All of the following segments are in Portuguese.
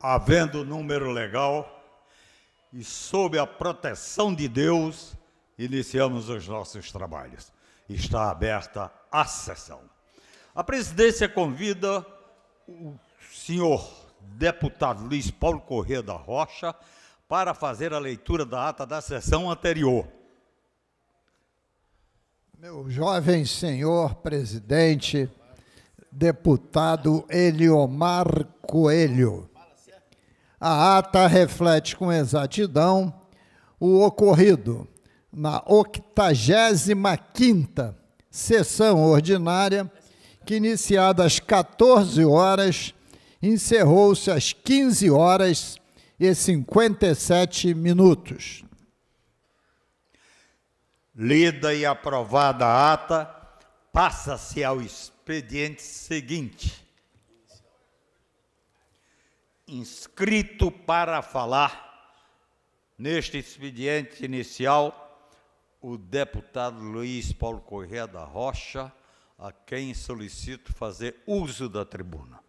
havendo número legal e sob a proteção de Deus, iniciamos os nossos trabalhos. Está aberta a sessão. A presidência convida o senhor deputado Luiz Paulo Corrêa da Rocha para fazer a leitura da ata da sessão anterior. Meu jovem senhor presidente, deputado Eliomar Coelho, a ata reflete com exatidão o ocorrido na 85ª sessão ordinária, que iniciada às 14 horas, encerrou-se às 15 horas e 57 minutos. Lida e aprovada a ata, passa-se ao expediente seguinte inscrito para falar neste expediente inicial o deputado Luiz Paulo Correa da Rocha, a quem solicito fazer uso da tribuna.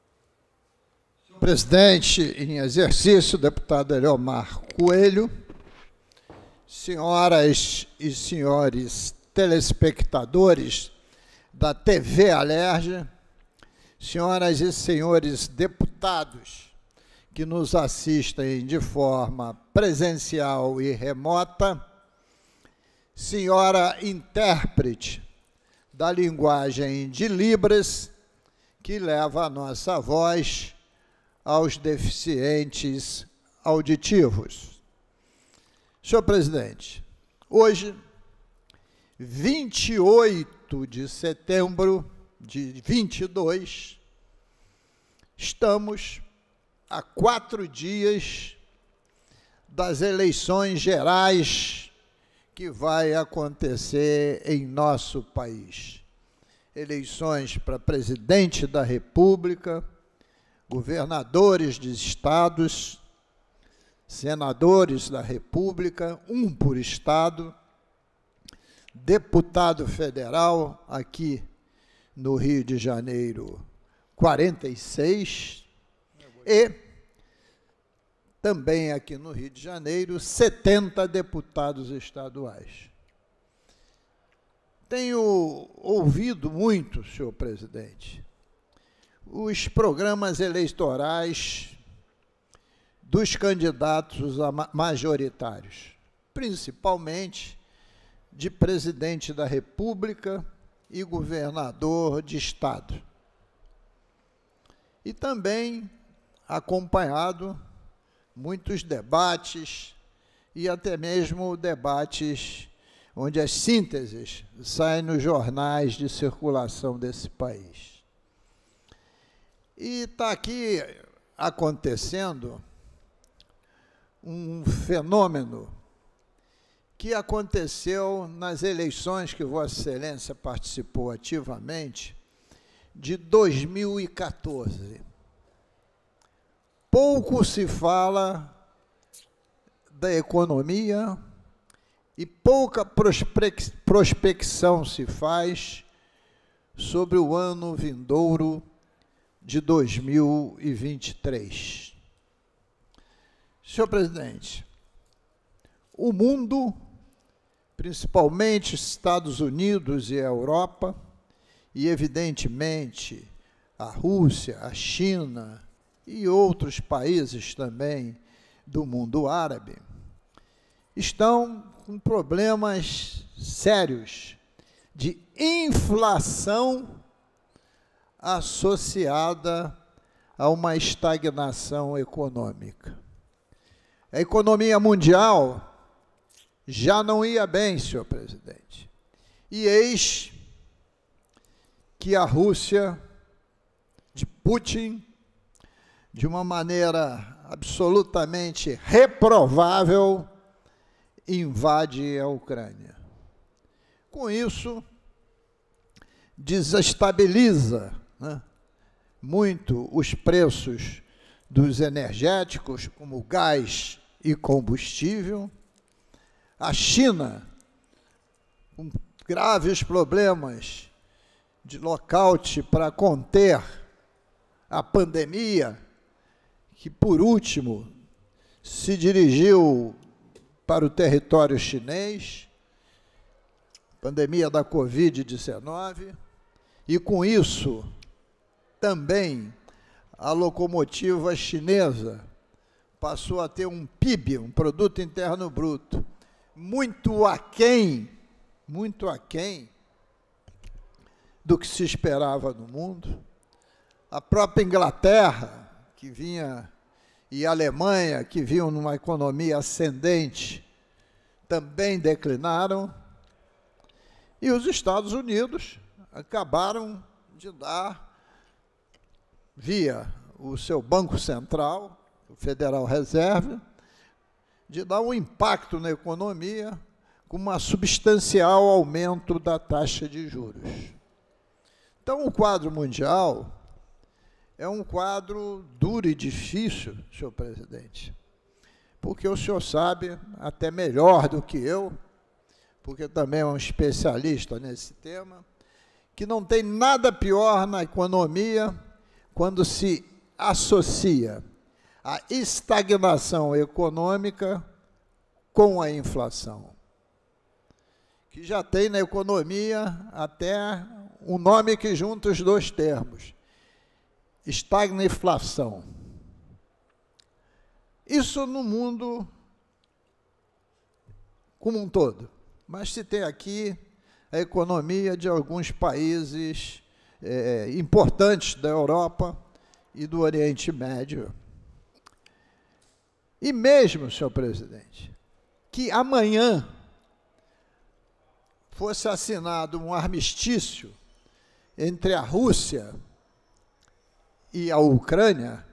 Presidente em exercício, deputado Eliomar Coelho, senhoras e senhores telespectadores da TV Alerja, senhoras e senhores deputados, que nos assistem de forma presencial e remota, senhora intérprete da linguagem de Libras, que leva a nossa voz aos deficientes auditivos. Senhor presidente, hoje, 28 de setembro de 22, estamos a quatro dias das eleições gerais que vai acontecer em nosso país. Eleições para presidente da República, governadores de estados, senadores da República, um por estado, deputado federal aqui no Rio de Janeiro, 46 e também aqui no Rio de Janeiro, 70 deputados estaduais. Tenho ouvido muito, senhor presidente, os programas eleitorais dos candidatos majoritários, principalmente de presidente da República e governador de Estado. E também acompanhado muitos debates e até mesmo debates onde as sínteses saem nos jornais de circulação desse país. E está aqui acontecendo um fenômeno que aconteceu nas eleições que Vossa Excelência participou ativamente de 2014 pouco se fala da economia e pouca prospecção se faz sobre o ano vindouro de 2023. Senhor presidente, o mundo, principalmente Estados Unidos e a Europa, e evidentemente a Rússia, a China, e outros países também do mundo árabe, estão com problemas sérios de inflação associada a uma estagnação econômica. A economia mundial já não ia bem, senhor presidente. E eis que a Rússia de Putin de uma maneira absolutamente reprovável, invade a Ucrânia. Com isso, desestabiliza né, muito os preços dos energéticos, como gás e combustível. A China, com graves problemas de lockout para conter a pandemia, que por último se dirigiu para o território chinês, pandemia da Covid-19, e com isso também a locomotiva chinesa passou a ter um PIB, um produto interno bruto, muito aquém, muito aquém do que se esperava no mundo. A própria Inglaterra que vinha e a Alemanha, que vinham numa economia ascendente, também declinaram. E os Estados Unidos acabaram de dar, via o seu Banco Central, o Federal Reserve, de dar um impacto na economia com um substancial aumento da taxa de juros. Então, o quadro mundial é um quadro duro e difícil, senhor presidente, porque o senhor sabe até melhor do que eu, porque também é um especialista nesse tema, que não tem nada pior na economia quando se associa a estagnação econômica com a inflação, que já tem na economia até um nome que junta os dois termos, inflação. Isso no mundo como um todo. Mas se tem aqui a economia de alguns países é, importantes da Europa e do Oriente Médio. E mesmo, senhor presidente, que amanhã fosse assinado um armistício entre a Rússia e a Ucrânia,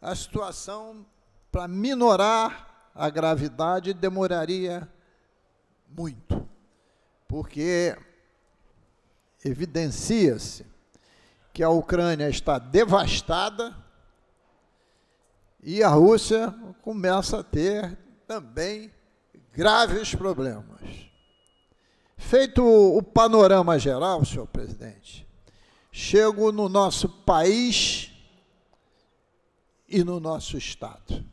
a situação, para minorar a gravidade, demoraria muito, porque evidencia-se que a Ucrânia está devastada e a Rússia começa a ter também graves problemas. Feito o panorama geral, senhor presidente, chego no nosso país e no nosso Estado.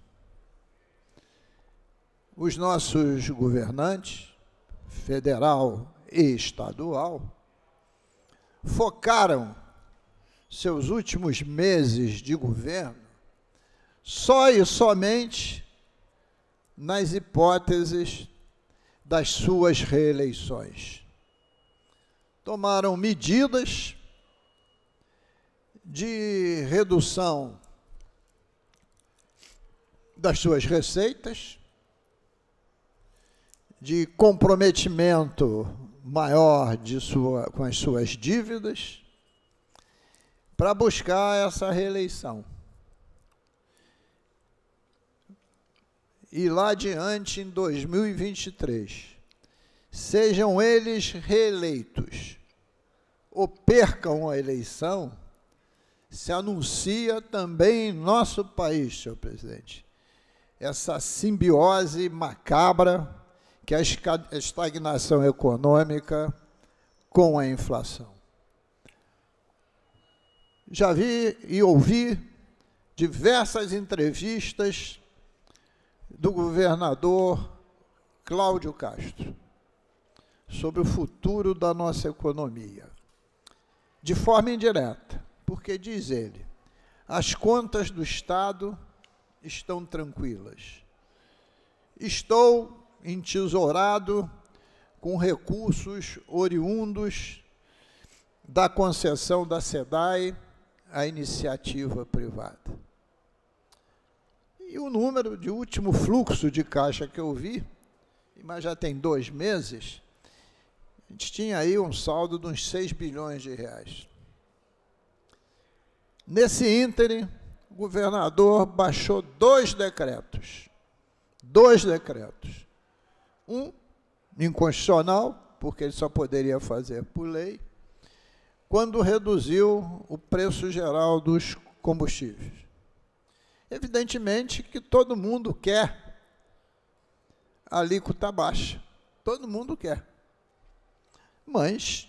Os nossos governantes, federal e estadual, focaram seus últimos meses de governo só e somente nas hipóteses das suas reeleições. Tomaram medidas de redução das suas receitas, de comprometimento maior de sua, com as suas dívidas, para buscar essa reeleição. E lá adiante, em 2023, sejam eles reeleitos ou percam a eleição se anuncia também em nosso país, senhor presidente. Essa simbiose macabra que é a estagnação econômica com a inflação. Já vi e ouvi diversas entrevistas do governador Cláudio Castro sobre o futuro da nossa economia, de forma indireta porque diz ele: as contas do Estado estão tranquilas. Estou entesourado com recursos oriundos da concessão da SEDAI à iniciativa privada. E o número de último fluxo de caixa que eu vi, mas já tem dois meses, a gente tinha aí um saldo de uns 6 bilhões de reais. Nesse ínterim, o governador baixou dois decretos. Dois decretos. Um inconstitucional, porque ele só poderia fazer por lei, quando reduziu o preço geral dos combustíveis. Evidentemente que todo mundo quer alíquota baixa. Todo mundo quer. Mas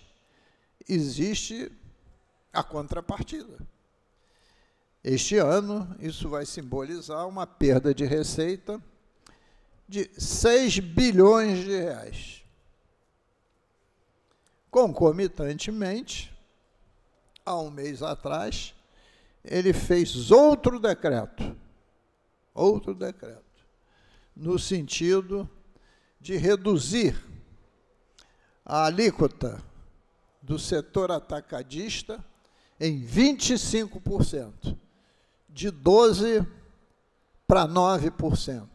existe a contrapartida. Este ano, isso vai simbolizar uma perda de receita de 6 bilhões de reais. Concomitantemente, há um mês atrás, ele fez outro decreto, outro decreto, no sentido de reduzir a alíquota do setor atacadista em 25% de 12% para 9%.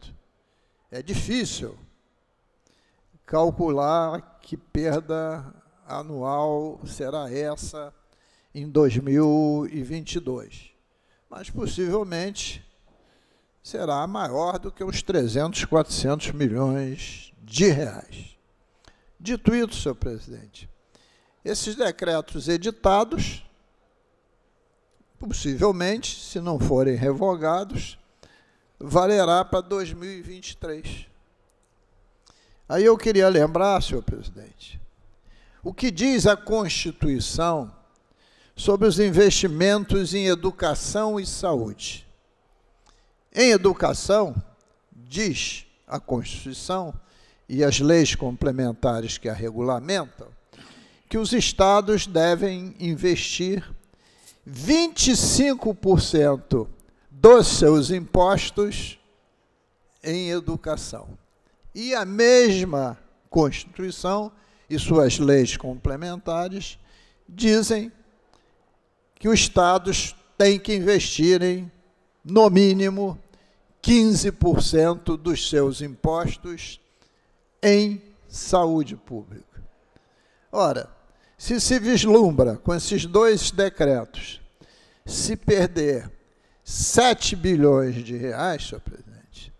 É difícil calcular que perda anual será essa em 2022. Mas possivelmente será maior do que os 300, 400 milhões de reais. Dito isso, senhor presidente, esses decretos editados possivelmente, se não forem revogados, valerá para 2023. Aí eu queria lembrar, senhor presidente, o que diz a Constituição sobre os investimentos em educação e saúde. Em educação, diz a Constituição e as leis complementares que a regulamentam, que os estados devem investir 25% dos seus impostos em educação. E a mesma Constituição e suas leis complementares dizem que os estados têm que investirem, no mínimo, 15% dos seus impostos em saúde pública. Ora, se se vislumbra com esses dois decretos se perder 7 bilhões de reais, senhor presidente,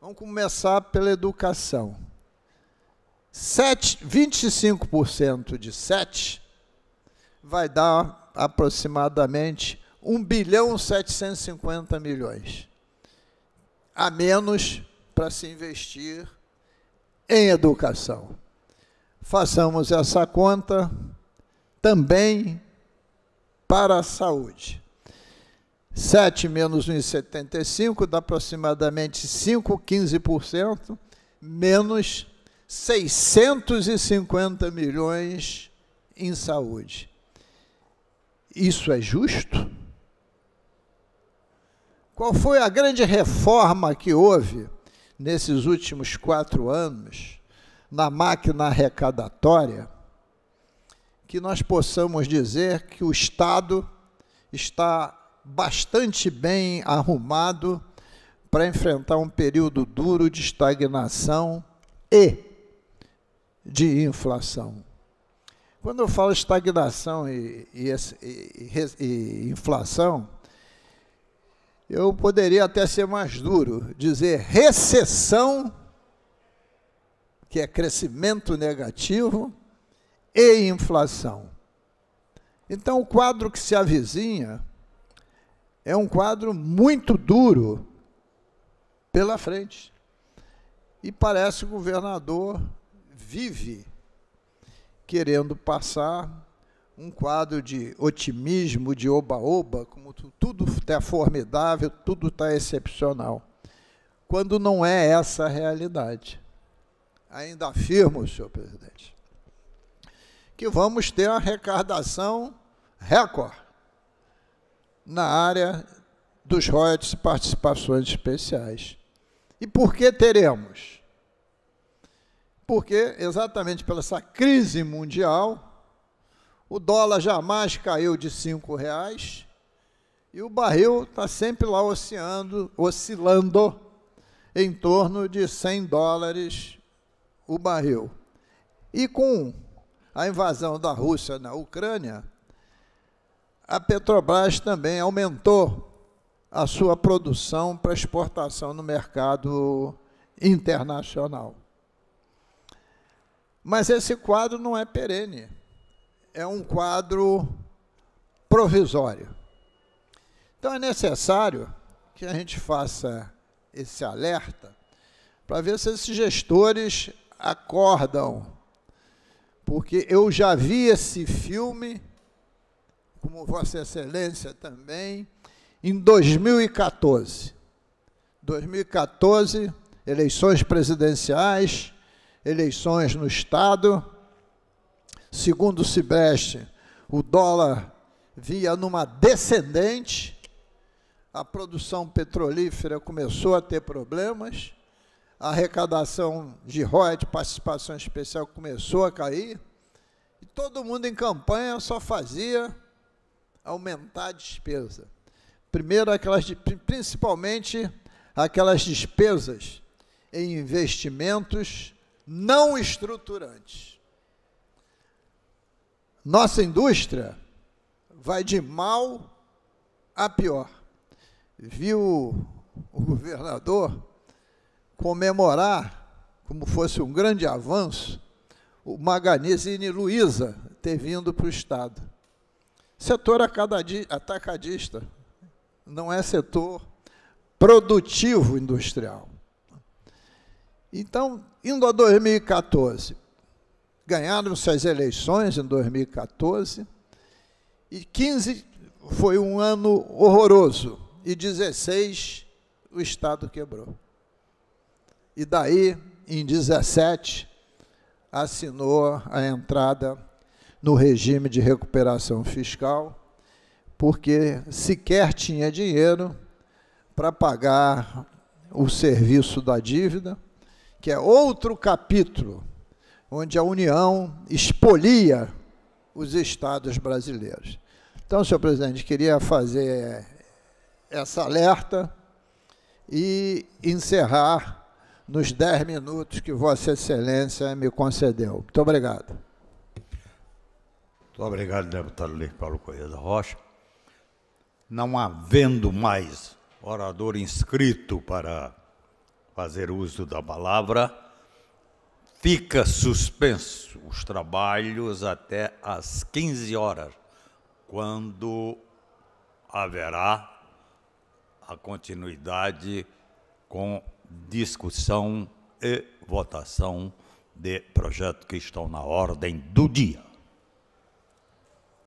vamos começar pela educação. 7, 25% de 7 vai dar aproximadamente 1 bilhão 750 milhões a menos para se investir em educação. Façamos essa conta também para a saúde. 7 menos 1,75 dá aproximadamente 5, 15%, menos 650 milhões em saúde. Isso é justo? Qual foi a grande reforma que houve nesses últimos quatro anos na máquina arrecadatória? que nós possamos dizer que o Estado está bastante bem arrumado para enfrentar um período duro de estagnação e de inflação. Quando eu falo estagnação e, e, e, e inflação, eu poderia até ser mais duro, dizer recessão, que é crescimento negativo, e inflação. Então, o quadro que se avizinha é um quadro muito duro pela frente. E parece que o governador vive querendo passar um quadro de otimismo, de oba-oba, como tudo está formidável, tudo está excepcional, quando não é essa a realidade. Ainda afirmo, senhor presidente, que vamos ter a arrecadação recorde na área dos royalties e participações especiais. E por que teremos? Porque, exatamente pela essa crise mundial, o dólar jamais caiu de R$ reais e o barril está sempre lá oscilando, oscilando em torno de 100 dólares o barril. E com a invasão da Rússia na Ucrânia, a Petrobras também aumentou a sua produção para exportação no mercado internacional. Mas esse quadro não é perene, é um quadro provisório. Então é necessário que a gente faça esse alerta para ver se esses gestores acordam porque eu já vi esse filme, como Vossa Excelência também, em 2014. 2014, eleições presidenciais, eleições no Estado. Segundo o Cibeste, o dólar via numa descendente, a produção petrolífera começou a ter problemas a arrecadação de royalties, de participação especial começou a cair, e todo mundo em campanha só fazia aumentar a despesa. Primeiro, aquelas, principalmente aquelas despesas em investimentos não estruturantes. Nossa indústria vai de mal a pior. Viu o governador comemorar, como fosse um grande avanço, o e Luiza ter vindo para o Estado. Setor atacadista não é setor produtivo industrial. Então, indo a 2014, ganharam-se as eleições em 2014, e 15 foi um ano horroroso, e 16 o Estado quebrou e daí, em 17, assinou a entrada no regime de recuperação fiscal, porque sequer tinha dinheiro para pagar o serviço da dívida, que é outro capítulo onde a União expolia os estados brasileiros. Então, senhor presidente, queria fazer essa alerta e encerrar nos 10 minutos que Vossa Excelência me concedeu. Muito obrigado. Muito obrigado, deputado Luiz Paulo Correia da Rocha. Não havendo mais orador inscrito para fazer uso da palavra, fica suspenso os trabalhos até às 15 horas, quando haverá a continuidade com discussão e votação de projetos que estão na ordem do dia.